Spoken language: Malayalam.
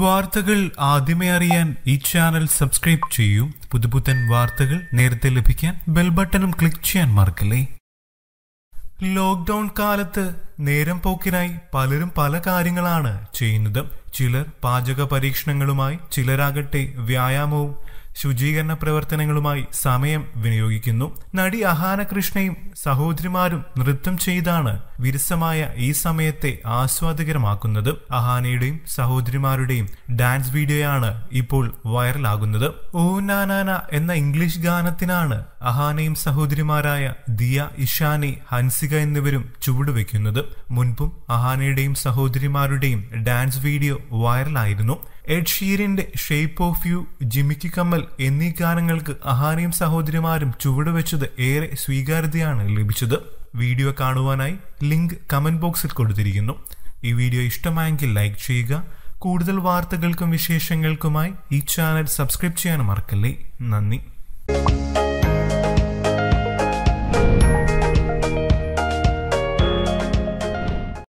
വാർത്തകൾ ആദ്യമേ അറിയാൻ ഈ ചാനൽ സബ്സ്ക്രൈബ് ചെയ്യൂ പുതുപുത്തൻ വാർത്തകൾ നേരത്തെ ലഭിക്കാൻ ബെൽ ബട്ടണും ക്ലിക്ക് ചെയ്യാൻ മറക്കല്ലേ ലോക്ക്ഡൗൺ കാലത്ത് നേരം പോക്കിനായി പലരും പല കാര്യങ്ങളാണ് ചെയ്യുന്നത് ചിലർ പാചക പരീക്ഷണങ്ങളുമായി ചിലരാകട്ടെ വ്യായാമവും ശുചീകരണ പ്രവർത്തനങ്ങളുമായി സമയം വിനിയോഗിക്കുന്നു നടി അഹാന കൃഷ്ണയും സഹോദരിമാരും നൃത്തം ചെയ്താണ് വിരസമായ ഈ സമയത്തെ ആസ്വാദകരമാക്കുന്നത് അഹാനയുടെയും സഹോദരിമാരുടെയും ഡാൻസ് വീഡിയോയാണ് ഇപ്പോൾ വൈറലാകുന്നത് ഓ നാനാന എന്ന ഇംഗ്ലീഷ് ഗാനത്തിനാണ് അഹാനയും സഹോദരിമാരായ ദിയ ഇഷാനി ഹൻസിക എന്നിവരും ചുവടുവെക്കുന്നത് മുൻപും അഹാനയുടെയും സഹോദരിമാരുടെയും ഡാൻസ് വീഡിയോ വൈറലായിരുന്നു എഡ് ഷീരിന്റെ shape of you Jimikki Kammal എന്നീ ഗാനങ്ങൾക്ക് അഹാനിയും സഹോദരിമാരും ചുവടുവെച്ചത് ഏറെ സ്വീകാര്യതയാണ് ലഭിച്ചത് വീഡിയോ കാണുവാനായി ലിങ്ക് കമന്റ് ബോക്സിൽ കൊടുത്തിരിക്കുന്നു ഈ വീഡിയോ ഇഷ്ടമായെങ്കിൽ ലൈക്ക് ചെയ്യുക കൂടുതൽ വാർത്തകൾക്കും വിശേഷങ്ങൾക്കുമായി ഈ ചാനൽ സബ്സ്ക്രൈബ് ചെയ്യാൻ മറക്കല്ലേ നന്ദി